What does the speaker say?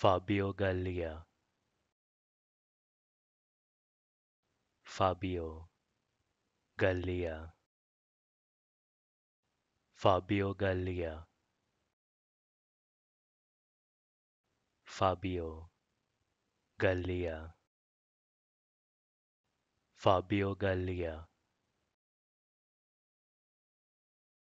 Fabio Gallia Fabio Gallia Fabio Gallia Fabio Gallia Fabio Gallia